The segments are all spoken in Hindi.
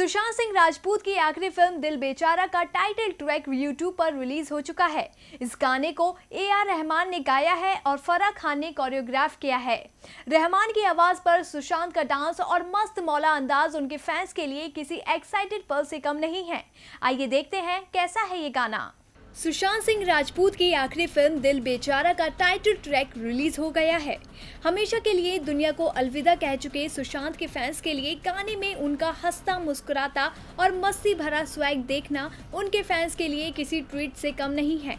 सुशांत सिंह राजपूत की आखिरी फिल्म दिल बेचारा का टाइटल ट्रैक यूट्यूब पर रिलीज हो चुका है इस गाने को ए आर रहमान ने गाया है और फराह खान ने कोरियोग्राफ किया है रहमान की आवाज पर सुशांत का डांस और मस्त मौला अंदाज उनके फैंस के लिए किसी एक्साइटेड पल से कम नहीं है आइए देखते हैं कैसा है ये गाना सुशांत सिंह राजपूत की आखिरी फिल्म दिल बेचारा का टाइटल ट्रैक रिलीज हो गया है हमेशा के लिए दुनिया को अलविदा कह चुके सुशांत के फैंस के लिए गाने में उनका हंसता मुस्कुराता और मस्ती भरा स्वैग देखना उनके फैंस के लिए किसी ट्वीट से कम नहीं है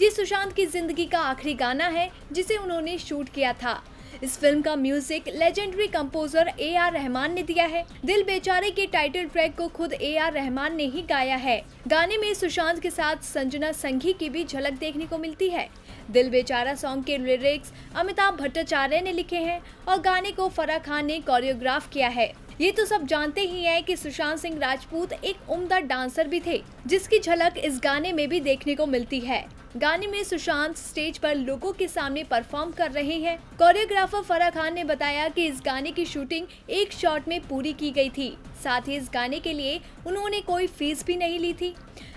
ये सुशांत की जिंदगी का आखिरी गाना है जिसे उन्होंने शूट किया था इस फिल्म का music legendary composer A R Rahman ने दिया है दिल बेचारे के टाइटल ट्रैक को खुद ए आर रहमान ने ही गाया है गाने में सुशांत के साथ संजना संघी की भी झलक देखने को मिलती है दिल बेचारा सॉन्ग के लिरिक्स अमिताभ भट्टाचार्य ने लिखे हैं और गाने को फराह खान ने कोरियोग्राफ किया है ये तो सब जानते ही हैं कि सुशांत सिंह राजपूत एक उम्दा डांसर भी थे जिसकी झलक इस गाने में भी देखने को मिलती है गाने में सुशांत स्टेज पर लोगों के सामने परफॉर्म कर रहे हैं कोरियोग्राफर फराह खान ने बताया कि इस गाने की शूटिंग एक शॉट में पूरी की गई थी साथ ही इस गाने के लिए उन्होंने कोई फीस भी नहीं ली थी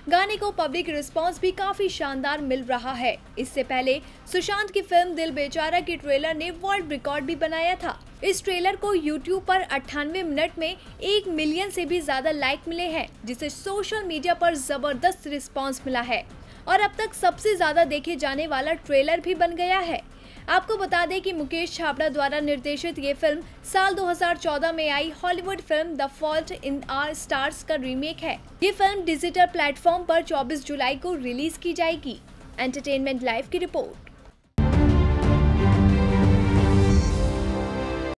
गाने को पब्लिक रिस्पांस भी काफी शानदार मिल रहा है इससे पहले सुशांत की फिल्म दिल बेचारा की ट्रेलर ने वर्ल्ड रिकॉर्ड भी बनाया था इस ट्रेलर को यूट्यूब पर अट्ठानवे मिनट में एक मिलियन से भी ज्यादा लाइक मिले हैं जिसे सोशल मीडिया पर जबरदस्त रिस्पॉन्स मिला है और अब तक सबसे ज्यादा देखे जाने वाला ट्रेलर भी बन गया है आपको बता दें कि मुकेश छाबड़ा द्वारा निर्देशित ये फिल्म साल 2014 में आई Hollywood film the fault in our stars का रीमेक है ये फिल्म डिजिटल प्लेटफॉर्म पर 24 जुलाई को रिलीज की जाएगी एंटरटेनमेंट लाइव की रिपोर्ट